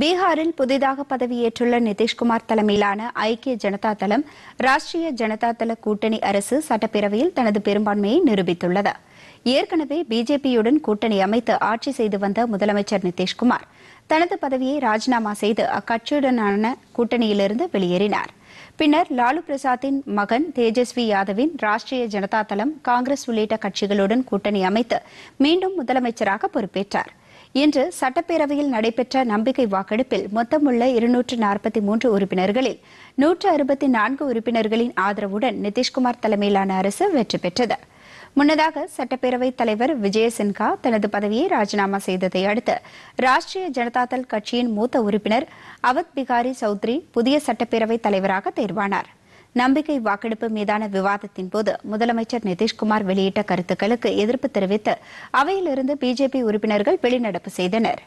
பீகாரில் புதிதாக பதவியேற்றுள்ள நிதிஷ்குமார் தலைமையிலான ஐக்கிய ஜனதா தளம் ராஷ்டிரிய ஜனதா தள கூட்டணி அரசு சட்டப்பேரவையில் தனது பெரும்பான்மையை நிரூபித்துள்ளது ஏற்கனவே பிஜேபியுடன் கூட்டணி அமைத்து ஆட்சி செய்து வந்த முதலமைச்சர் நிதிஷ்குமார் தனது பதவியை ராஜினாமா செய்து அக்கட்சியுடனான கூட்டணியிலிருந்து வெளியேறினார் பின்னர் லாலு பிரசாத்தின் மகன் தேஜஸ்வி யாதவின் ராஷ்டிரிய ஜனதா தளம் காங்கிரஸ் உள்ளிட்ட கட்சிகளுடன் கூட்டணி அமைத்து மீண்டும் முதலமைச்சராக பொறுப்பேற்றார் இன்று சட்டப்பேரவையில் நடைபெற்ற நம்பிக்கை வாக்கெடுப்பில் மொத்தமுள்ள இருநூற்று நாற்பத்தி மூன்று உறுப்பினர்களில் நூற்று அறுபத்தி நான்கு உறுப்பினர்களின் ஆதரவுடன் நிதிஷ்குமார் தலைமையிலான அரசு வெற்றி பெற்றது முன்னதாக சட்டப்பேரவைத் தலைவர் விஜய சின்ஹா தனது பதவியை ராஜினாமா செய்ததை அடுத்து ராஷ்டிரிய ஜனதாதள் கட்சியின் மூத்த உறுப்பினர் அவத் பிகாரி சௌத்ரி புதிய சட்டப்பேரவைத் தலைவராக தேர்வானார் நம்பிக்கை வாக்கெடுப்பு மீதான விவாதத்தின் போது முதலமைச்சர் நிதிஷ்குமார் வெளியிட்ட கருத்துக்களுக்கு எதிர்ப்பு தெரிவித்து அவையிலிருந்து பிஜேபி உறுப்பினர்கள் வெளிநடப்பு செய்தனா்